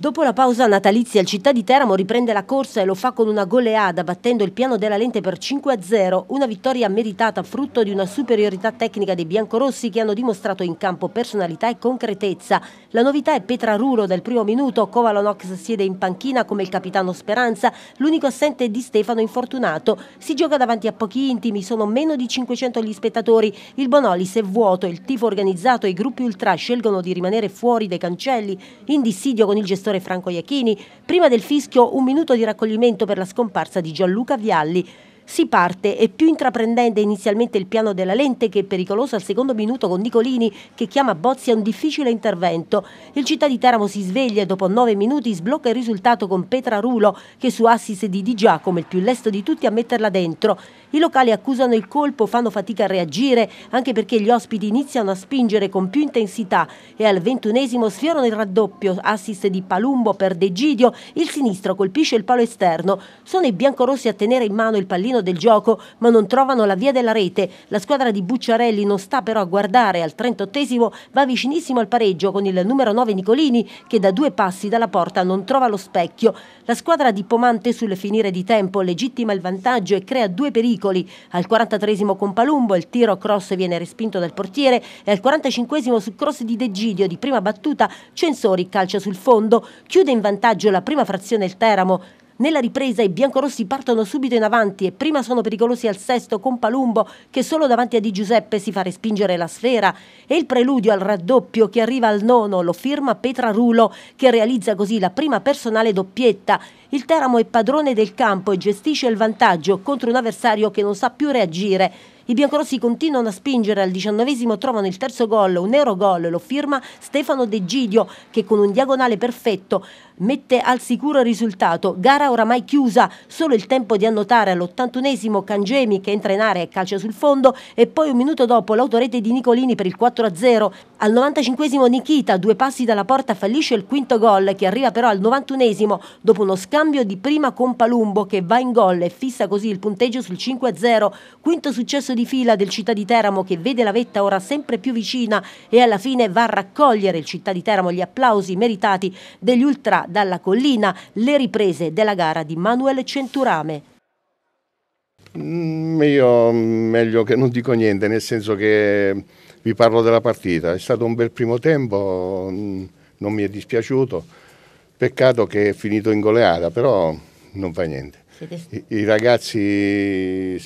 Dopo la pausa natalizia, il Città di Teramo riprende la corsa e lo fa con una goleada, battendo il piano della lente per 5-0, una vittoria meritata frutto di una superiorità tecnica dei biancorossi che hanno dimostrato in campo personalità e concretezza, la novità è Petra Ruro dal primo minuto, Kovalonox siede in panchina come il capitano Speranza, l'unico assente è Di Stefano infortunato. Si gioca davanti a pochi intimi, sono meno di 500 gli spettatori, il Bonolis è vuoto, il tifo organizzato e i gruppi ultra scelgono di rimanere fuori dai cancelli, in dissidio con il gestore Franco Iachini, prima del fischio un minuto di raccoglimento per la scomparsa di Gianluca Vialli. Si parte, è più intraprendente inizialmente il piano della lente che è pericoloso al secondo minuto con Nicolini che chiama Bozzi a un difficile intervento. Il città di Teramo si sveglia e dopo nove minuti sblocca il risultato con Petra Rulo che su assist di Di Giacomo, il più lesto di tutti, a metterla dentro. I locali accusano il colpo, fanno fatica a reagire anche perché gli ospiti iniziano a spingere con più intensità e al ventunesimo sfiorano il raddoppio, assist di Palumbo per Degidio, il sinistro colpisce il palo esterno. Sono i biancorossi a tenere in mano il pallino terreno del gioco, ma non trovano la via della rete. La squadra di Bucciarelli non sta però a guardare. Al 38esimo va vicinissimo al pareggio con il numero 9 Nicolini, che da due passi dalla porta non trova lo specchio. La squadra di Pomante sul finire di tempo legittima il vantaggio e crea due pericoli. Al 43esimo con Palumbo il tiro cross viene respinto dal portiere e al 45esimo su cross di De Gidio di prima battuta Censori calcia sul fondo. Chiude in vantaggio la prima frazione il Teramo. Nella ripresa i biancorossi partono subito in avanti e prima sono pericolosi al sesto con Palumbo che solo davanti a Di Giuseppe si fa respingere la sfera e il preludio al raddoppio che arriva al nono lo firma Petra Rulo che realizza così la prima personale doppietta. Il Teramo è padrone del campo e gestisce il vantaggio contro un avversario che non sa più reagire. I biancorossi continuano a spingere al diciannovesimo trovano il terzo gol, un euro gol, lo firma Stefano De Gidio che con un diagonale perfetto mette al sicuro il risultato. Gara oramai chiusa, solo il tempo di annotare all'81esimo Cangemi che entra in area e calcia sul fondo e poi un minuto dopo l'autorete di Nicolini per il 4-0. Al 95esimo Nikita, due passi dalla porta, fallisce il quinto gol che arriva però al 91esimo dopo uno scambio di prima con Palumbo che va in gol e fissa così il punteggio sul 5-0. Quinto successo di di fila del città di Teramo che vede la vetta ora sempre più vicina e alla fine va a raccogliere il città di Teramo gli applausi meritati degli ultra dalla collina, le riprese della gara di Manuel Centurame. Mm, io mm, meglio che non dico niente, nel senso che mm, vi parlo della partita. È stato un bel primo tempo, non mi è dispiaciuto. Peccato che è finito in goleada, però non fa niente. I ragazzi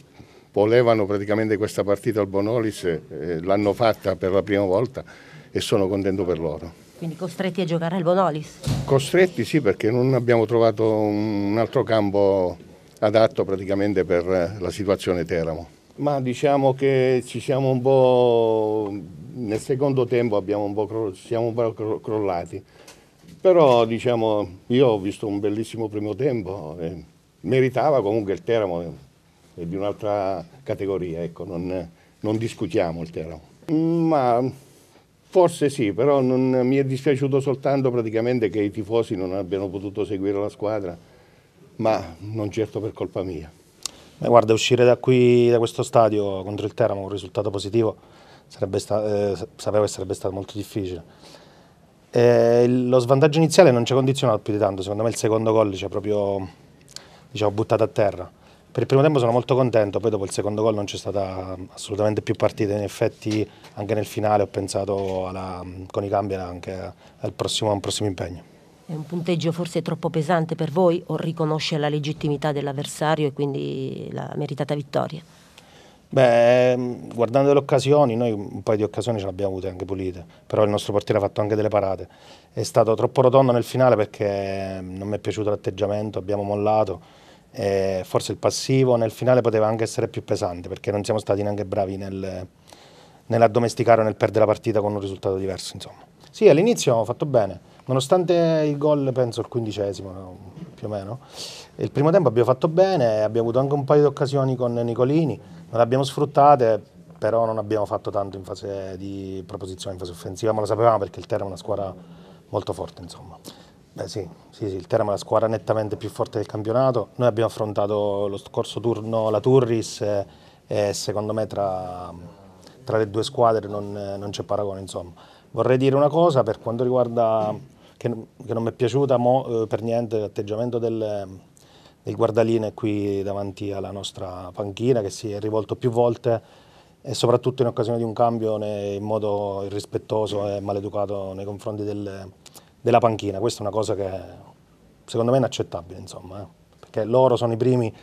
volevano praticamente questa partita al Bonolis, eh, l'hanno fatta per la prima volta e sono contento per loro. Quindi costretti a giocare al Bonolis? Costretti sì perché non abbiamo trovato un altro campo adatto praticamente per eh, la situazione Teramo. Ma diciamo che ci siamo un po' nel secondo tempo abbiamo un po' cro... siamo un po' crollati. Però diciamo io ho visto un bellissimo primo tempo, eh, meritava comunque il Teramo è di un'altra categoria, ecco, non, non discutiamo il tema. Ma forse sì, però non, mi è dispiaciuto soltanto praticamente che i tifosi non abbiano potuto seguire la squadra, ma non certo per colpa mia. Beh, guarda, uscire da, qui, da questo stadio contro il Teramo un risultato positivo sarebbe eh, sapevo che sarebbe stato molto difficile. Eh, lo svantaggio iniziale non ci ha condizionato più di tanto, secondo me il secondo gol ci ha proprio diciamo, buttato a terra. Per il primo tempo sono molto contento, poi dopo il secondo gol non c'è stata assolutamente più partita, in effetti anche nel finale ho pensato alla, con i cambi anche al prossimo, a prossimo impegno. È un punteggio forse troppo pesante per voi o riconosce la legittimità dell'avversario e quindi la meritata vittoria? Beh, ehm, guardando le occasioni, noi un paio di occasioni ce l'abbiamo avute anche pulite, però il nostro portiere ha fatto anche delle parate. È stato troppo rotondo nel finale perché non mi è piaciuto l'atteggiamento, abbiamo mollato eh, forse il passivo nel finale poteva anche essere più pesante perché non siamo stati neanche bravi nel, nell'addomesticare o nel perdere la partita con un risultato diverso. Insomma. Sì, all'inizio abbiamo fatto bene, nonostante il gol, penso il quindicesimo più o meno, il primo tempo abbiamo fatto bene, abbiamo avuto anche un paio di occasioni con Nicolini, non le abbiamo sfruttate, però non abbiamo fatto tanto in fase di proposizione, in fase offensiva, ma lo sapevamo perché il Terra è una squadra molto forte, insomma. Beh sì, sì, sì, il Teramo è la squadra nettamente più forte del campionato. Noi abbiamo affrontato lo scorso turno la Turris e, e secondo me tra, tra, le due squadre non, non c'è paragone. Insomma. Vorrei dire una cosa per quanto riguarda, che, che non mi è piaciuta mo, eh, per niente, l'atteggiamento del, del guardaline qui davanti alla nostra panchina che si è rivolto più volte e soprattutto in occasione di un cambio in modo irrispettoso e maleducato nei confronti del della panchina. Questa è una cosa che secondo me è inaccettabile, insomma, eh? perché loro sono i primi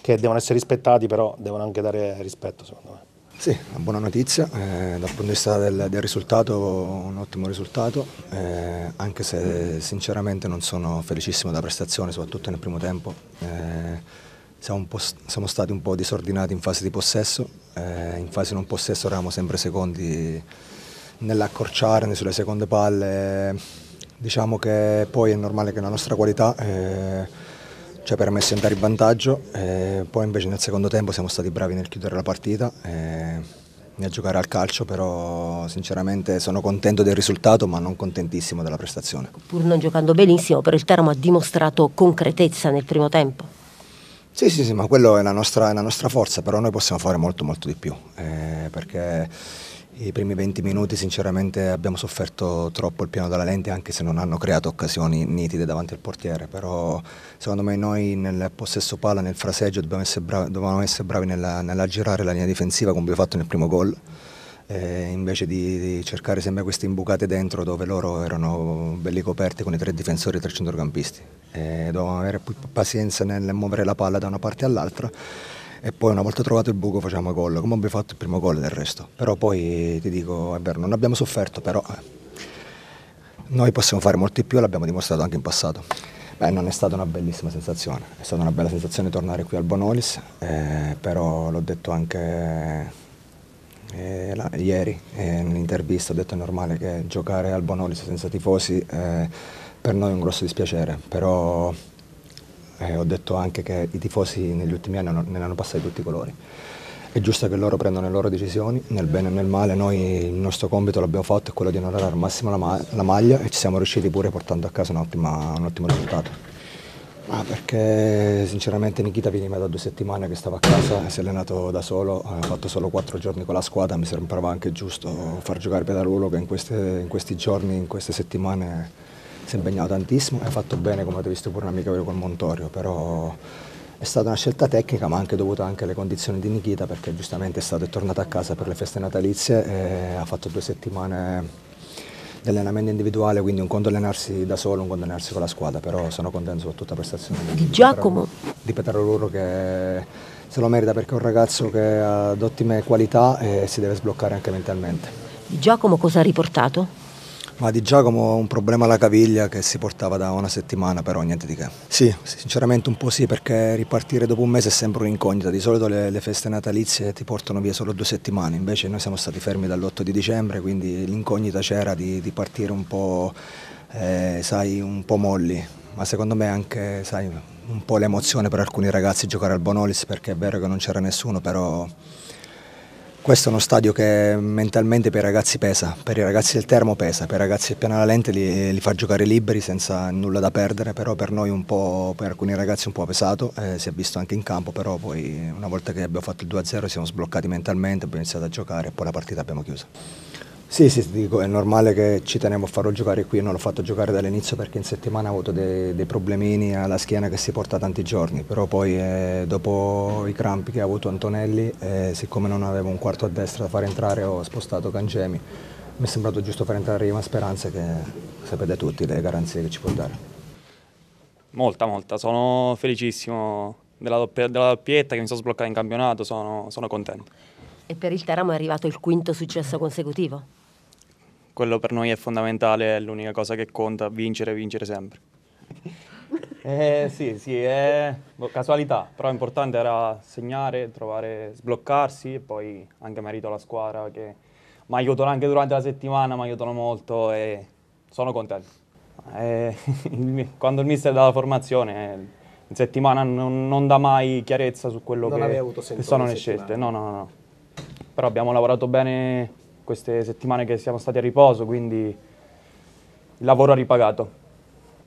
che devono essere rispettati, però devono anche dare rispetto, secondo me. Sì, una buona notizia, eh, dal punto di vista del, del risultato, un ottimo risultato, eh, anche se sinceramente non sono felicissimo della prestazione, soprattutto nel primo tempo. Eh, siamo, siamo, stati un po' disordinati in fase di possesso, eh, in fase non possesso eravamo sempre secondi nell'accorciarne sulle seconde palle Diciamo che poi è normale che la nostra qualità eh, ci ha permesso di andare in vantaggio, eh, poi invece nel secondo tempo siamo stati bravi nel chiudere la partita, eh, nel giocare al calcio, però sinceramente sono contento del risultato ma non contentissimo della prestazione. Pur non giocando benissimo, però il Teramo ha dimostrato concretezza nel primo tempo. Sì, sì, sì, ma quella è la nostra, è la nostra forza, però noi possiamo fare molto, molto di più, eh, perché i primi 20 minuti sinceramente abbiamo sofferto troppo il piano della lente anche se non hanno creato occasioni nitide davanti al portiere, però secondo me noi nel possesso palla, nel fraseggio dobbiamo essere bravi, dovevamo essere bravi nella, girare la linea difensiva come abbiamo fatto nel primo gol. invece di, di, cercare sempre queste imbucate dentro dove loro erano belli coperti con i tre difensori e i tre centrocampisti. Eh, dovevamo avere più pazienza nel muovere la palla da una parte all'altra e poi una volta trovato il buco facciamo gol, come abbiamo fatto il primo gol del resto. Però poi ti dico, è vero, non abbiamo sofferto, però eh, noi possiamo fare molto di più e l'abbiamo dimostrato anche in passato. Beh, non è stata una bellissima sensazione, è stata una bella sensazione tornare qui al Bonolis, eh, però l'ho detto anche eh, là, ieri eh, in un'intervista, ho detto è normale che giocare al Bonolis senza tifosi eh, per noi è un grosso dispiacere, però eh, ho detto anche che i tifosi negli ultimi anni hanno, ne hanno passati tutti i colori. È giusto che loro prendano le loro decisioni, nel bene e nel male, noi il nostro compito l'abbiamo fatto è quello di onorare al massimo la, ma la maglia e ci siamo riusciti pure portando a casa un, ottima, un ottimo risultato. Ah, perché sinceramente Nikita veniva da due settimane che stava a casa, si è allenato da solo, ha fatto solo quattro giorni con la squadra, mi sembrava anche giusto far giocare Pedarulo che in, queste, in questi giorni, in queste settimane si è impegnato tantissimo e ha fatto bene come avete visto pure un amico con Montorio, però è stata una scelta tecnica ma anche dovuta anche alle condizioni di Nikita perché giustamente è stato tornato a casa per le feste natalizie e ha fatto due settimane di allenamento individuale, quindi un conto allenarsi da solo, un conto allenarsi con la squadra, però sono contento per tutta la prestazione di, di Giacomo. Di Petaroluro che se lo merita perché è un ragazzo che ha ottime qualità e si deve sbloccare anche mentalmente. Di Giacomo cosa ha riportato? Ma di Giacomo un problema alla caviglia che si portava da una settimana, però niente di che. Sì, sinceramente un po' sì, perché ripartire dopo un mese è sempre un'incognita. Di solito le, le feste natalizie ti portano via solo due settimane, invece noi siamo stati fermi dall'8 di dicembre, quindi l'incognita c'era di, di, partire un po', eh, sai, un po' molli. Ma secondo me anche, sai, un po' l'emozione per alcuni ragazzi giocare al Bonolis, perché è vero che non c'era nessuno, però... Questo è uno stadio che mentalmente per i ragazzi pesa, per i ragazzi del Termo pesa, per i ragazzi del Pianala Lente li, eh, li, fa giocare liberi senza nulla da perdere, però per noi un po', per alcuni ragazzi un po' pesato, eh, si è visto anche in campo, però poi una volta che abbiamo fatto il 2-0 siamo sbloccati mentalmente, abbiamo iniziato a giocare e poi la partita abbiamo chiusa. Sì, sì, dico, è normale che ci tenevo a farlo giocare qui, e non l'ho fatto giocare dall'inizio perché in settimana ho avuto dei, dei, problemini alla schiena che si porta tanti giorni, però poi eh, dopo i crampi che ha avuto Antonelli, eh, siccome non avevo un quarto a destra da far entrare ho spostato Cangemi, mi è sembrato giusto far entrare Rima Speranza che sapete tutti le garanzie che ci può dare. Molta, molta, sono felicissimo della, doppia, della doppietta che mi sono sbloccata in campionato, sono, sono contento. E per il Teramo è arrivato il quinto successo consecutivo? quello per noi è fondamentale, è l'unica cosa che conta, vincere, vincere sempre. Eh, sì, sì, è boh, casualità, però l'importante era segnare, trovare, sbloccarsi e poi anche merito alla squadra che mi aiutano anche durante la settimana, mi aiutano molto e sono contento. Eh, quando il mister dà la formazione, in settimana non, non dà mai chiarezza su quello non che, che sono le settimana. scelte, no, no, no. Però abbiamo lavorato bene queste settimane che siamo stati a riposo, quindi il lavoro ha ripagato.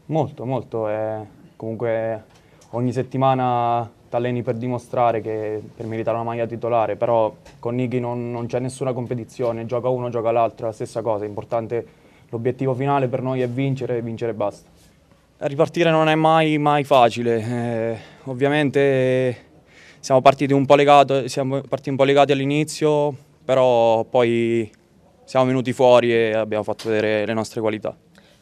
Molto, molto. Eh, comunque ogni settimana t'alleni per dimostrare che per meritare una maglia titolare, però con Niki non, non c'è nessuna competizione, gioca uno, gioca l'altro, è la stessa cosa, importante l'obiettivo finale per noi è vincere, vincere e basta. Ripartire non è mai, mai facile, eh, ovviamente siamo partiti un po' legati all'inizio, però poi siamo venuti fuori e abbiamo fatto vedere le nostre qualità.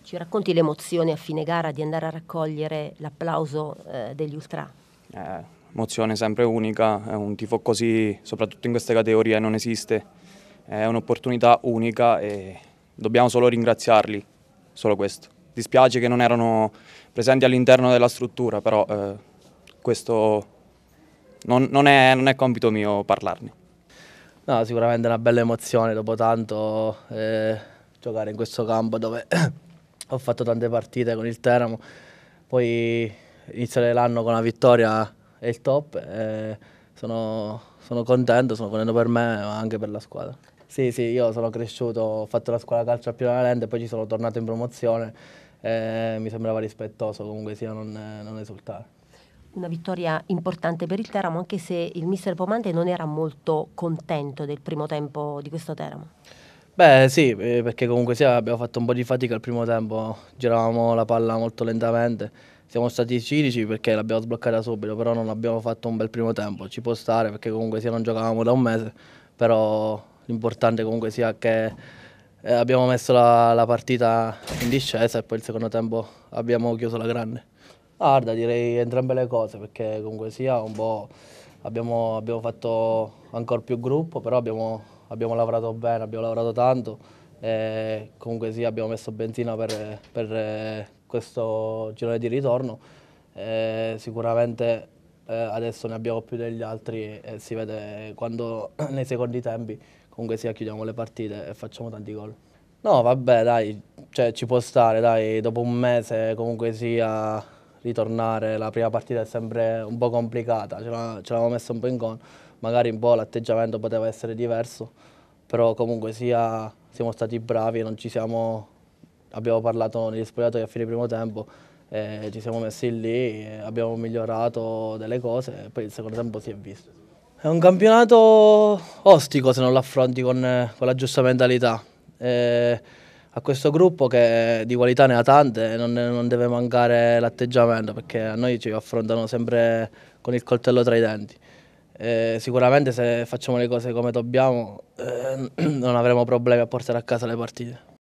Ci racconti l'emozione a fine gara di andare a raccogliere l'applauso eh, degli ultra? Eh, emozione sempre unica, un tifo così, soprattutto in queste categorie, non esiste. È un'opportunità unica e dobbiamo solo ringraziarli, solo questo. Dispiace che non erano presenti all'interno della struttura, però eh, questo non, non, è, non è compito mio parlarne. No, sicuramente una bella emozione dopo tanto eh, giocare in questo campo dove ho fatto tante partite con il Teramo. Poi iniziare l'anno con la vittoria è il top. Eh, sono, sono, contento, sono contento per me ma anche per la squadra. Sì, sì, io sono cresciuto, ho fatto la scuola calcio a Piranalente, poi ci sono tornato in promozione. Eh, mi sembrava rispettoso comunque sia non, non esultare una vittoria importante per il Teramo, anche se il mister Pomante non era molto contento del primo tempo di questo Teramo. Beh sì, eh, perché comunque sia abbiamo fatto un po' di fatica al primo tempo, giravamo la palla molto lentamente, siamo stati cinici perché l'abbiamo sbloccata subito, però non abbiamo fatto un bel primo tempo, ci può stare perché comunque sia non giocavamo da un mese, però l'importante comunque sia che eh, abbiamo messo la, la partita in discesa e poi il secondo tempo abbiamo chiuso la grande. Guarda, direi entrambe le cose perché comunque sia un po' abbiamo, abbiamo fatto ancora più gruppo, però abbiamo, abbiamo lavorato bene, abbiamo lavorato tanto e comunque sia abbiamo messo benzina per, per eh, questo girone di ritorno. E sicuramente eh, adesso ne abbiamo più degli altri e si vede quando nei secondi tempi comunque sia chiudiamo le partite e facciamo tanti gol. No vabbè dai, cioè, ci può stare dai, dopo un mese comunque sia ritornare, la prima partita è sempre un po' complicata, ce l'avevamo messa un po' in con, magari un po' l'atteggiamento poteva essere diverso, però comunque sia siamo stati bravi, siamo, abbiamo parlato negli spogliatoi a fine primo tempo, eh, ci siamo messi lì, abbiamo migliorato delle cose e poi il secondo tempo si è visto. È un campionato ostico se non lo affronti con, con la giusta mentalità. Eh, a questo gruppo che di qualità ne ha tante e non, non, deve mancare l'atteggiamento perché a noi ci affrontano sempre con il coltello tra i denti. E sicuramente se facciamo le cose come dobbiamo eh, non avremo problemi a portare a casa le partite.